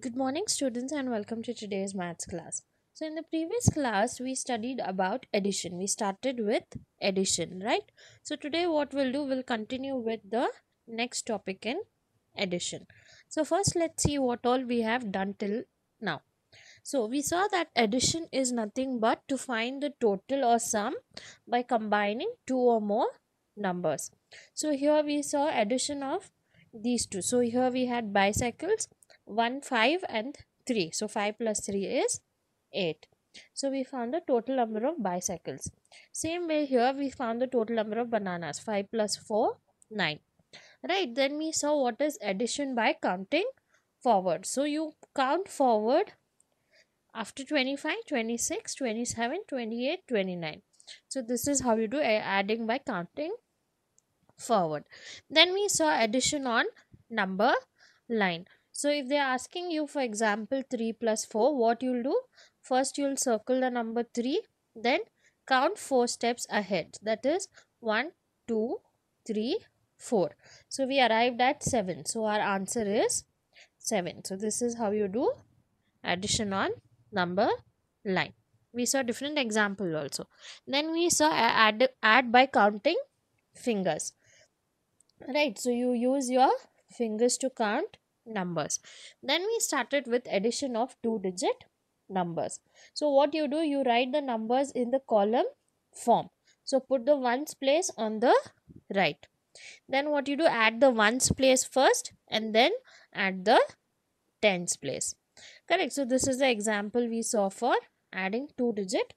Good morning students and welcome to today's maths class. So in the previous class we studied about addition. We started with addition, right? So today what we'll do we'll continue with the next topic in addition. So first let's see what all we have done till now. So we saw that addition is nothing but to find the total or sum by combining two or more numbers. So here we saw addition of these two. So here we had bicycles 1, 5 and 3. So 5 plus 3 is 8. So we found the total number of bicycles. Same way here we found the total number of bananas. 5 plus 4, 9. Right, then we saw what is addition by counting forward. So you count forward after 25, 26, 27, 28, 29. So this is how you do adding by counting forward. Then we saw addition on number line. So if they're asking you for example 3 plus 4 what you'll do first you'll circle the number 3 then count 4 steps ahead that is 1 2 3 4. So we arrived at 7. So our answer is 7. So this is how you do addition on number line. We saw different example also. Then we saw add, add by counting fingers. Right. So you use your fingers to count numbers then we started with addition of two digit numbers so what you do you write the numbers in the column form so put the ones place on the right then what you do add the ones place first and then add the tens place correct so this is the example we saw for adding two digit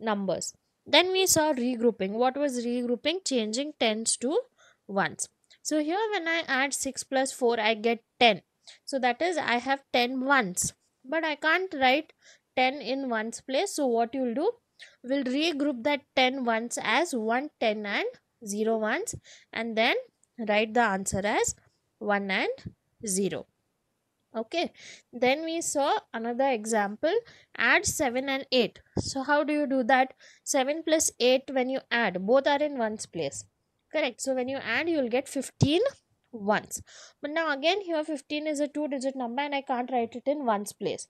numbers then we saw regrouping what was regrouping changing tens to ones so here when I add 6 plus 4 I get 10. So that is I have 10 ones. But I can't write 10 in ones place. So what you'll do? We'll regroup that 10 ones as 1 10 and 0 ones and then write the answer as 1 and 0 okay then we saw another example add 7 and 8 so how do you do that 7 plus 8 when you add both are in ones place correct so when you add you will get 15 ones but now again here 15 is a two digit number and i can't write it in ones place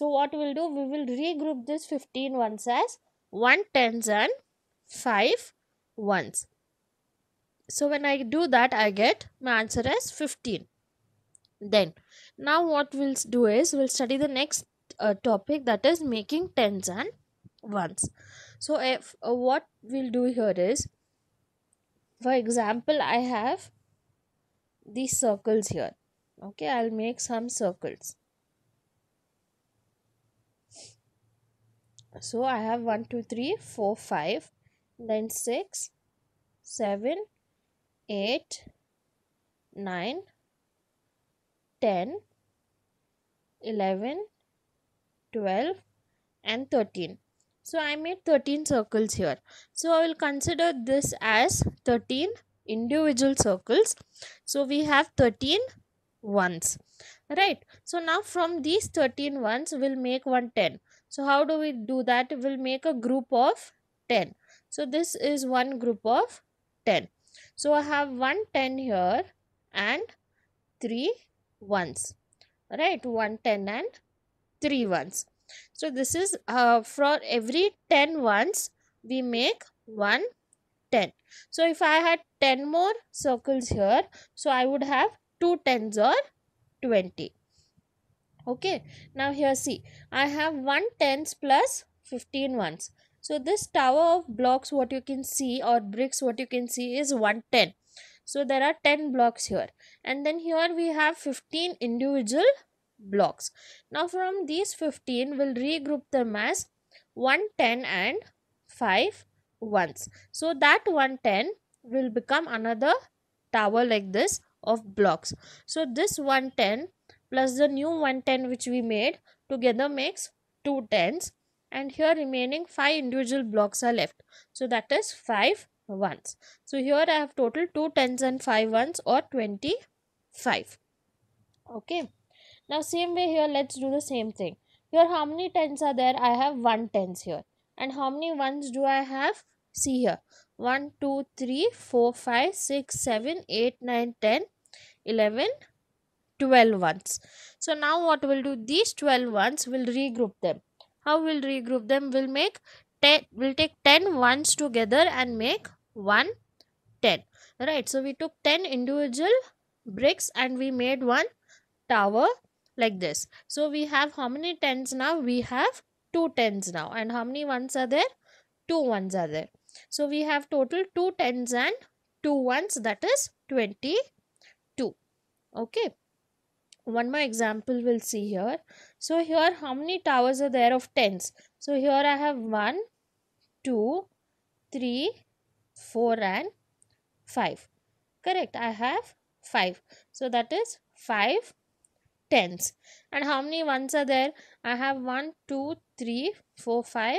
so what we'll do we will regroup this 15 ones as 1 tens and 5 ones so when i do that i get my answer as 15 then now what we'll do is we'll study the next uh, topic that is making tens and ones so if uh, what we'll do here is for example i have these circles here okay i'll make some circles so i have 1 2 3 4 5 then 6 7 8 9 10 11 12 and 13 so i made 13 circles here so i will consider this as 13 individual circles so we have 13 ones right so now from these 13 ones we'll make one 10 so how do we do that we'll make a group of 10 so this is one group of 10 so i have one 10 here and three ones right one 10 and three ones so this is uh, for every 10 ones we make one 10 so if i had 10 more circles here so i would have two tens or 20 okay now here see i have one tens plus 15 ones so this tower of blocks what you can see or bricks what you can see is 110 so there are 10 blocks here and then here we have 15 individual blocks. Now from these 15 we'll regroup them as 110 and 5 ones. So that 110 will become another tower like this of blocks. So this 110 plus the new 110 which we made together makes two tens and here remaining five individual blocks are left. So that is five ones. So here I have total two tens and five ones or 25. Okay. Now same way here, let's do the same thing. Here how many tens are there? I have 1 tens here. And how many ones do I have? See here. 1, 2, 3, 4, 5, 6, 7, 8, 9, 10, 11, 12 ones. So now what we'll do? These 12 ones, we'll regroup them. How we'll regroup them? We'll make 10, we'll take 10 ones together and make 1 10. Right. So we took 10 individual bricks and we made one tower like this so we have how many tens now we have two tens now and how many ones are there two ones are there so we have total two tens and two ones that is 22 okay one more example we'll see here so here how many towers are there of tens so here i have one two three four and 5 correct i have 5 so that is 5 tens. And how many ones are there? I have 1, 2, 3, 4, 5,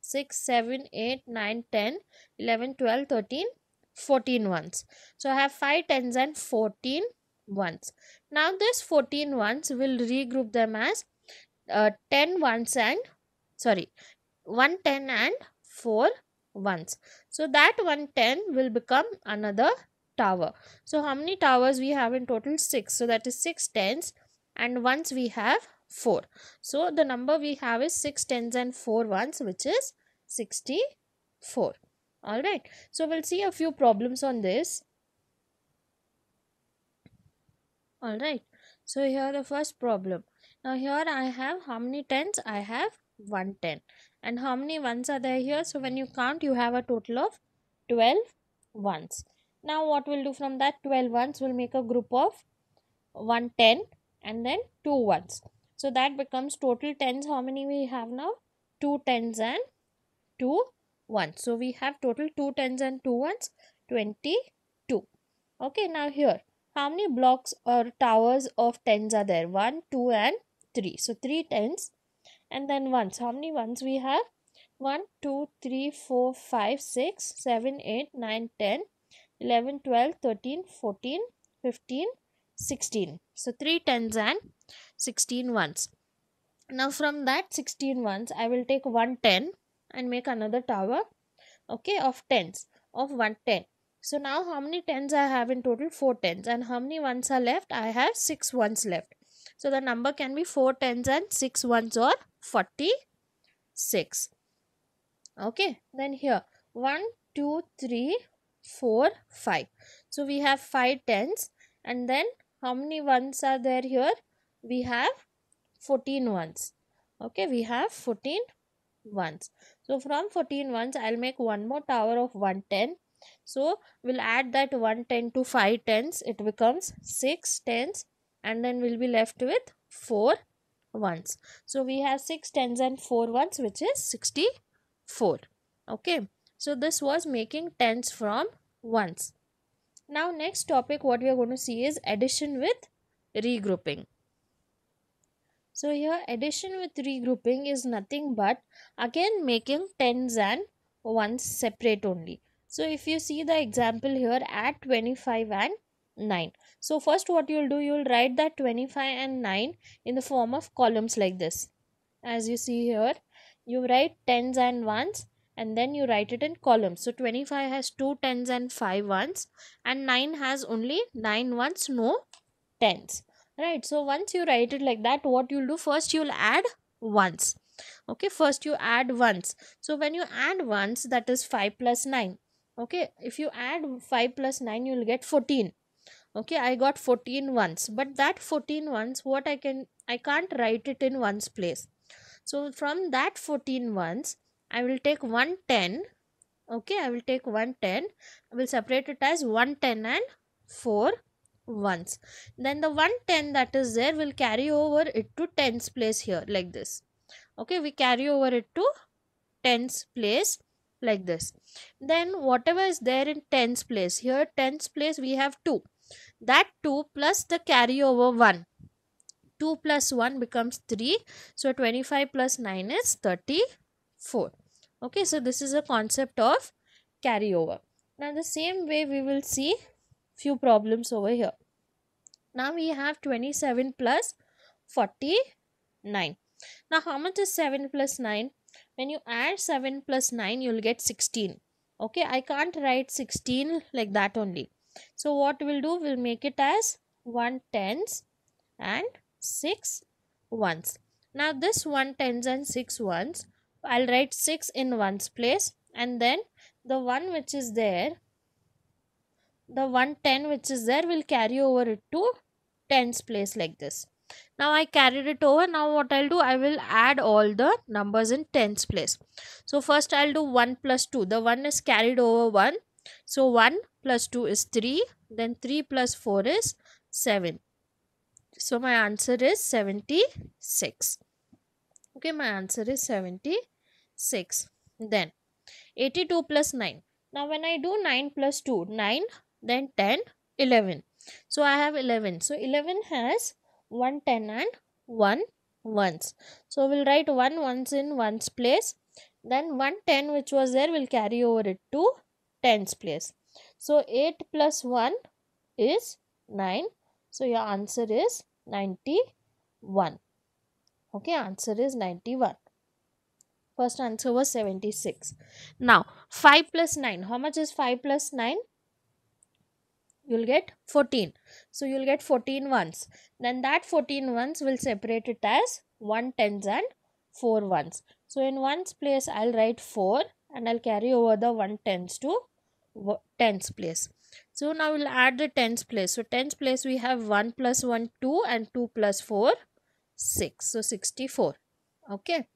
6, 7, 8, 9, 10, 11, 12, 13, 14 ones. So I have 5 tens and 14 ones. Now this 14 ones will regroup them as uh, 10 ones and sorry 110 and 4 ones. So that 110 will become another tower. So how many towers we have in total? 6. So that is 6 tens and ones we have 4. So the number we have is 6 tens and 4 ones which is 64. Alright. So we'll see a few problems on this. Alright. So here the first problem. Now here I have how many tens? I have 110. And how many ones are there here? So when you count you have a total of 12 ones. Now what we'll do from that 12 ones we'll make a group of 110 and then two ones. So that becomes total tens. How many we have now? Two tens and two ones. So we have total two tens and two ones, 22. Okay, now here, how many blocks or towers of tens are there? One, two and three. So three tens and then ones. How many ones we have? 1, 2, 3, 4, 5, 6, 7, 8, 9, 10, 11, 12, 13, 14, 15, 16. So 3 tens and 16 ones. Now from that 16 ones, I will take 110 and make another tower, okay, of tens, of 110. So now how many tens I have in total? 4 tens. And how many ones are left? I have 6 ones left. So the number can be 4 tens and 6 ones or 46. Okay, then here 1, 2, 3, 4, 5. So we have 5 tens and then how many ones are there here we have 14 ones okay we have 14 ones so from 14 ones i'll make one more tower of 110 so we'll add that 110 to 5 tens it becomes 6 tens and then we'll be left with 4 ones so we have 6 tens and 4 ones which is 64 okay so this was making tens from ones now next topic what we are going to see is addition with regrouping so here addition with regrouping is nothing but again making tens and ones separate only so if you see the example here add 25 and 9 so first what you'll do you'll write that 25 and 9 in the form of columns like this as you see here you write tens and ones and then you write it in columns. So 25 has two tens and five ones, and 9 has only 9 ones no tens right so once you write it like that what you'll do first you'll add ones okay first you add ones so when you add ones that is 5 plus 9 okay if you add 5 plus 9 you'll get 14 okay i got 14 ones but that 14 ones what i can i can't write it in ones place so from that 14 ones I will take 110 okay I will take 110 I will separate it as 110 and 4 ones then the 110 that is there will carry over it to tens place here like this okay we carry over it to tens place like this then whatever is there in tens place here tens place we have 2 that 2 plus the carryover 1 2 plus 1 becomes 3 so 25 plus 9 is 34 okay so this is a concept of carryover now the same way we will see few problems over here now we have 27 plus 49 now how much is 7 plus 9 when you add 7 plus 9 you'll get 16 okay i can't write 16 like that only so what we'll do we'll make it as 1 tens and 6 ones now this 1 tens and 6 ones I'll write 6 in one's place and then the 1 which is there the 110 which is there will carry over it to tens place like this. Now I carried it over. Now what I'll do, I will add all the numbers in tens place. So first I'll do 1 plus 2. The 1 is carried over 1. So 1 plus 2 is 3. Then 3 plus 4 is 7. So my answer is 76. Okay, my answer is 76. 6. Then 82 plus 9. Now when I do 9 plus 2, 9, then 10, 11. So I have 11. So 11 has 1 10 and 1 ones. So we'll write 1 ones in ones place. Then 1 10 which was there will carry over it to tens place. So 8 plus 1 is 9. So your answer is 91. Okay, answer is 91. First answer was 76. Now, 5 plus 9. How much is 5 plus 9? You'll get 14. So, you'll get 14 ones. Then that 14 ones will separate it as 1 tens and 4 ones. So, in ones place, I'll write 4 and I'll carry over the 1 tens to tens place. So, now we'll add the tens place. So, tens place we have 1 plus 1, 2 and 2 plus 4, 6. So, 64. Okay.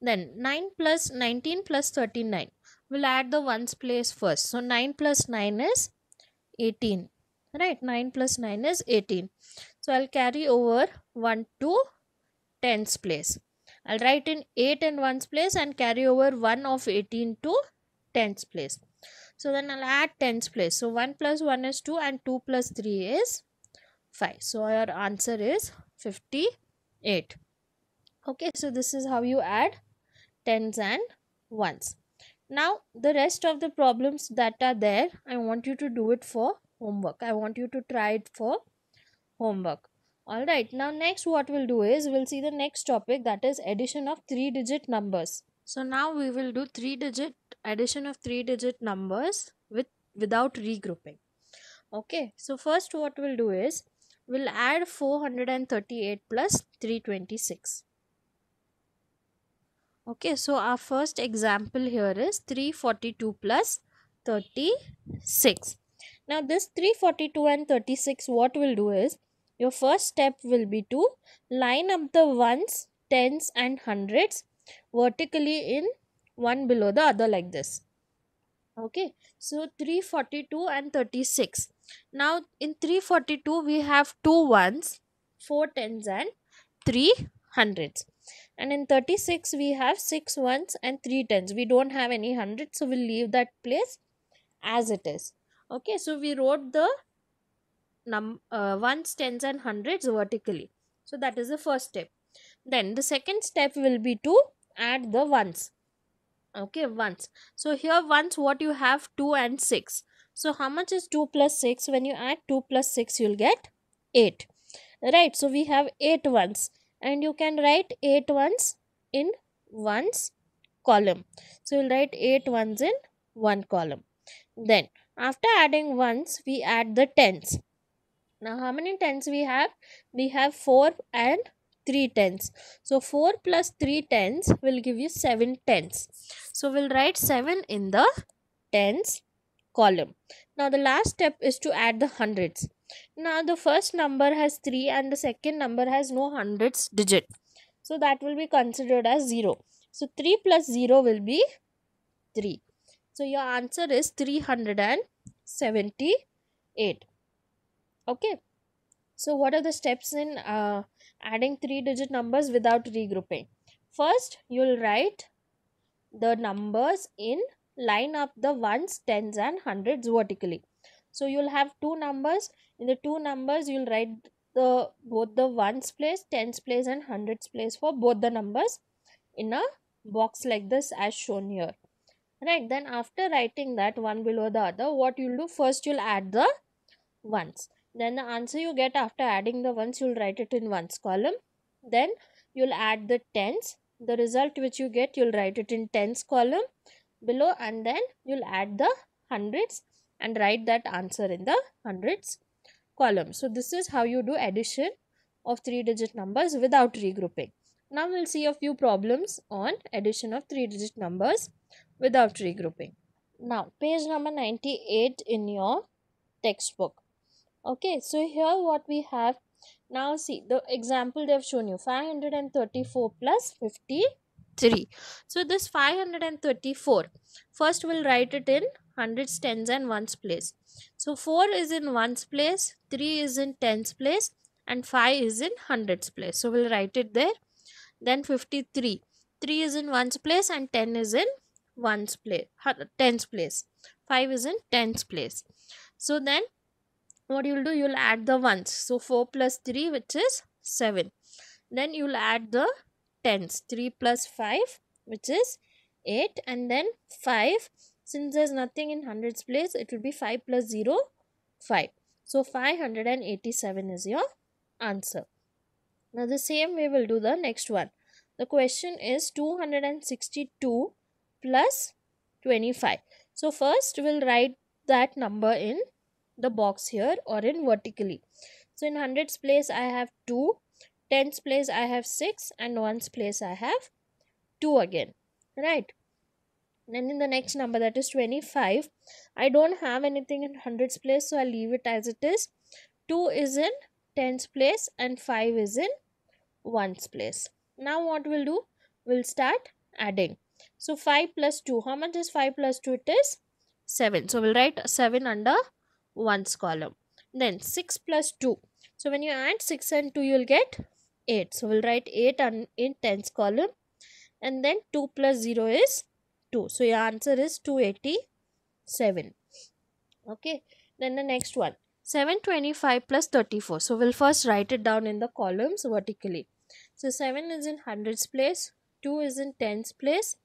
Then 9 plus 19 plus 39. We'll add the ones place first. So 9 plus 9 is 18. Right. 9 plus 9 is 18. So I'll carry over 1 to tens place. I'll write in 8 in ones place and carry over 1 of 18 to tens place. So then I'll add tens place. So 1 plus 1 is 2 and 2 plus 3 is 5. So our answer is 58 okay so this is how you add tens and ones now the rest of the problems that are there i want you to do it for homework i want you to try it for homework all right now next what we'll do is we'll see the next topic that is addition of three digit numbers so now we will do three digit addition of three digit numbers with without regrouping okay so first what we'll do is we'll add 438 plus 326 okay so our first example here is 342 plus 36 now this 342 and 36 what we'll do is your first step will be to line up the ones tens and hundreds vertically in one below the other like this okay so 342 and 36 now in 342 we have two ones four tens and three hundreds and in 36 we have 6 ones and 3 tens we don't have any hundreds so we'll leave that place as it is okay so we wrote the num uh, ones tens and hundreds vertically so that is the first step then the second step will be to add the ones okay ones so here ones what you have 2 and 6 so how much is 2 plus 6 when you add 2 plus 6 you'll get 8 right so we have 8 ones and you can write 8 ones in ones column. So you'll write 8 ones in one column. Then after adding ones we add the tens. Now how many tens we have? We have 4 and 3 tens. So 4 plus 3 tens will give you 7 tens. So we'll write 7 in the tens column. Now the last step is to add the hundreds. Now the first number has 3 and the second number has no hundreds digit. So that will be considered as 0. So 3 plus 0 will be 3. So your answer is 378. Okay. So what are the steps in uh, adding 3 digit numbers without regrouping? First, you'll write the numbers in line up the ones, tens and hundreds vertically so you'll have two numbers in the two numbers you'll write the both the ones place tens place and hundreds place for both the numbers in a box like this as shown here right then after writing that one below the other what you'll do first you'll add the ones then the answer you get after adding the ones you'll write it in ones column then you'll add the tens the result which you get you'll write it in tens column below and then you'll add the hundreds and write that answer in the hundreds column. So this is how you do addition of three digit numbers without regrouping. Now we'll see a few problems on addition of three digit numbers without regrouping. Now page number 98 in your textbook. Okay, so here what we have now see the example they have shown you 534 plus 50 3 so this 534 first we'll write it in hundreds tens and ones place so 4 is in ones place 3 is in tens place and 5 is in hundreds place so we'll write it there then 53 3 is in ones place and 10 is in ones place tens place 5 is in tens place so then what you'll do you'll add the ones so 4 plus 3 which is 7 then you'll add the tens. 3 plus 5 which is 8 and then 5. Since there's nothing in hundreds place it will be 5 plus 0 5. So 587 is your answer. Now the same way we'll do the next one. The question is 262 plus 25. So first we'll write that number in the box here or in vertically. So in hundreds place I have 2 tens place I have 6 and ones place I have 2 again right and in the next number that is 25 I don't have anything in hundreds place so I'll leave it as it is 2 is in tens place and 5 is in ones place now what we'll do we'll start adding so 5 plus 2 how much is 5 plus 2 it is 7 so we'll write 7 under ones column then 6 plus 2 so when you add 6 and 2 you'll get 8 so we'll write 8 on in tens column and then 2 plus 0 is 2 so your answer is 287 okay then the next one 725 plus 34 so we'll first write it down in the columns vertically so 7 is in hundreds place 2 is in tens place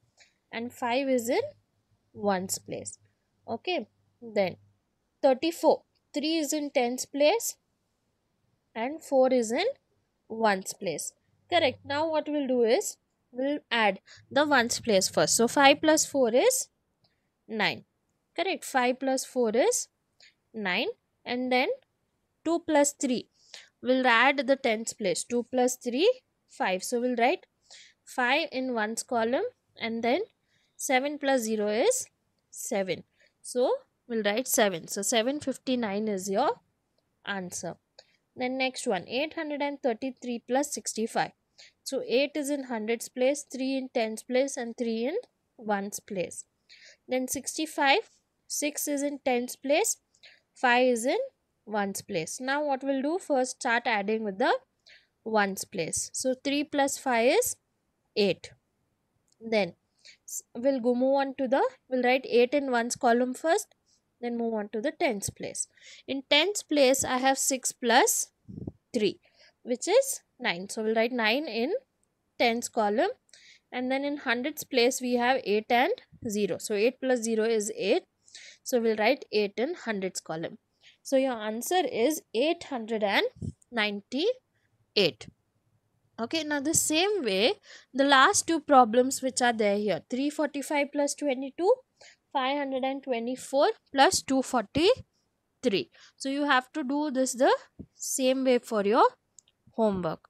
and 5 is in ones place okay then 34 3 is in tens place and 4 is in ones place correct now what we'll do is we'll add the ones place first so 5 plus 4 is 9 correct 5 plus 4 is 9 and then 2 plus 3 we'll add the tens place 2 plus 3 5 so we'll write 5 in ones column and then 7 plus 0 is 7 so we'll write 7 so 759 is your answer then next one 833 plus 65. So 8 is in hundreds place, 3 in tens place and 3 in ones place. Then 65, 6 is in tens place, 5 is in ones place. Now what we'll do first start adding with the ones place. So 3 plus 5 is 8. Then we'll go move on to the, we'll write 8 in ones column first then move on to the tens place. In tens place, I have 6 plus 3 which is 9. So, we'll write 9 in tens column and then in hundreds place we have 8 and 0. So, 8 plus 0 is 8. So, we'll write 8 in hundreds column. So, your answer is 898. Okay, now the same way, the last two problems which are there here, 345 plus 22 524 plus 243 so you have to do this the same way for your homework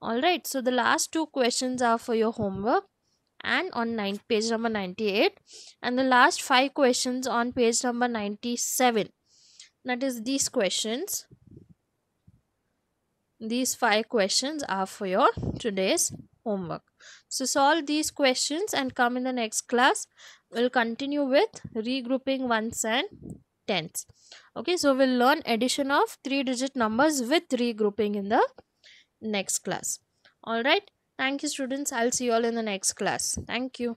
all right so the last two questions are for your homework and on ninth page number 98 and the last five questions on page number 97 that is these questions these five questions are for your today's homework so solve these questions and come in the next class. We'll continue with regrouping ones and tens. Okay, so we'll learn addition of three digit numbers with regrouping in the next class. Alright, thank you students. I'll see you all in the next class. Thank you.